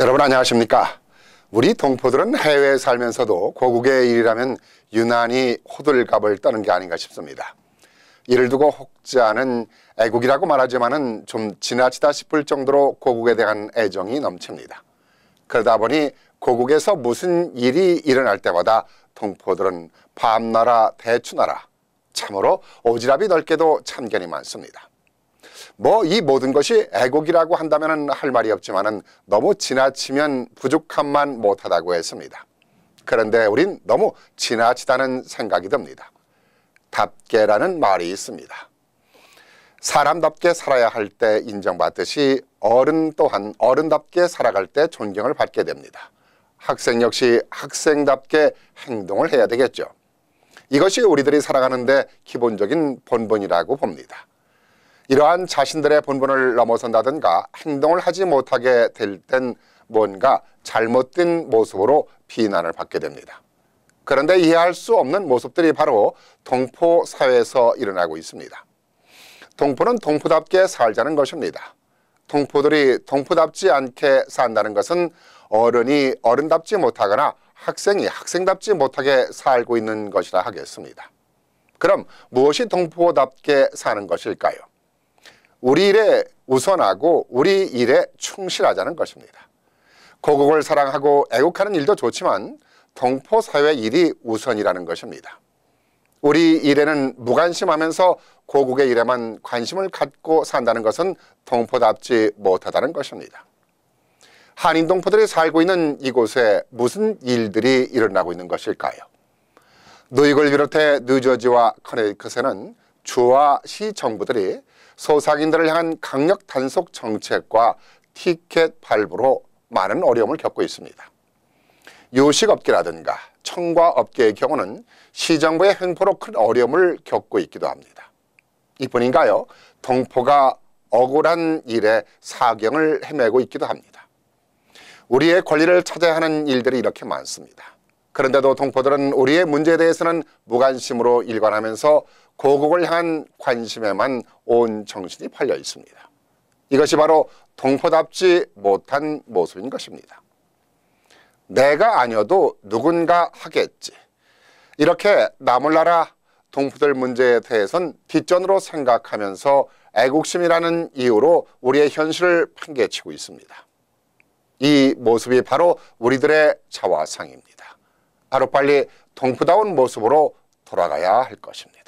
여러분 안녕하십니까 우리 동포들은 해외에 살면서도 고국의 일이라면 유난히 호들갑을 떠는 게 아닌가 싶습니다 이를 두고 혹자는 애국이라고 말하지만 은좀 지나치다 싶을 정도로 고국에 대한 애정이 넘칩니다 그러다 보니 고국에서 무슨 일이 일어날 때마다 동포들은 밤나라 대추나라 참으로 오지랖이 넓게도 참견이 많습니다 뭐이 모든 것이 애국이라고 한다면 할 말이 없지만 너무 지나치면 부족함만 못하다고 했습니다. 그런데 우린 너무 지나치다는 생각이 듭니다. 답게라는 말이 있습니다. 사람답게 살아야 할 때 인정받듯이 어른 또한 어른답게 살아갈 때 존경을 받게 됩니다. 학생 역시 학생답게 행동을 해야 되겠죠. 이것이 우리들이 살아가는데 기본적인 본분이라고 봅니다. 이러한 자신들의 본분을 넘어선다든가 행동을 하지 못하게 될 땐 뭔가 잘못된 모습으로 비난을 받게 됩니다. 그런데 이해할 수 없는 모습들이 바로 동포 사회에서 일어나고 있습니다. 동포는 동포답게 살자는 것입니다. 동포들이 동포답지 않게 산다는 것은 어른이 어른답지 못하거나 학생이 학생답지 못하게 살고 있는 것이라 하겠습니다. 그럼 무엇이 동포답게 사는 것일까요? 우리 일에 우선하고 우리 일에 충실하자는 것입니다. 고국을 사랑하고 애국하는 일도 좋지만 동포사회 일이 우선이라는 것입니다. 우리 일에는 무관심하면서 고국의 일에만 관심을 갖고 산다는 것은 동포답지 못하다는 것입니다. 한인 동포들이 살고 있는 이곳에 무슨 일들이 일어나고 있는 것일까요? 누익을 비롯해 뉴저지와 커네이컷에는 주와 시 정부들이 소상인들을 향한 강력 단속 정책과 티켓 발부로 많은 어려움을 겪고 있습니다. 요식업계라든가 청과업계의 경우는 시정부의 횡포로 큰 어려움을 겪고 있기도 합니다. 이뿐인가요? 동포가 억울한 일에 사경을 헤매고 있기도 합니다. 우리의 권리를 찾아야 하는 일들이 이렇게 많습니다. 그런데도 동포들은 우리의 문제에 대해서는 무관심으로 일관하면서 고국을 향한 관심에만 온 정신이 팔려 있습니다. 이것이 바로 동포답지 못한 모습인 것입니다. 내가 아니어도 누군가 하겠지. 이렇게 나몰라라 동포들 문제에 대해선 뒷전으로 생각하면서 애국심이라는 이유로 우리의 현실을 판개치고 있습니다. 이 모습이 바로 우리들의 자화상입니다. 하루빨리 동프다운 모습으로 돌아가야 할 것입니다.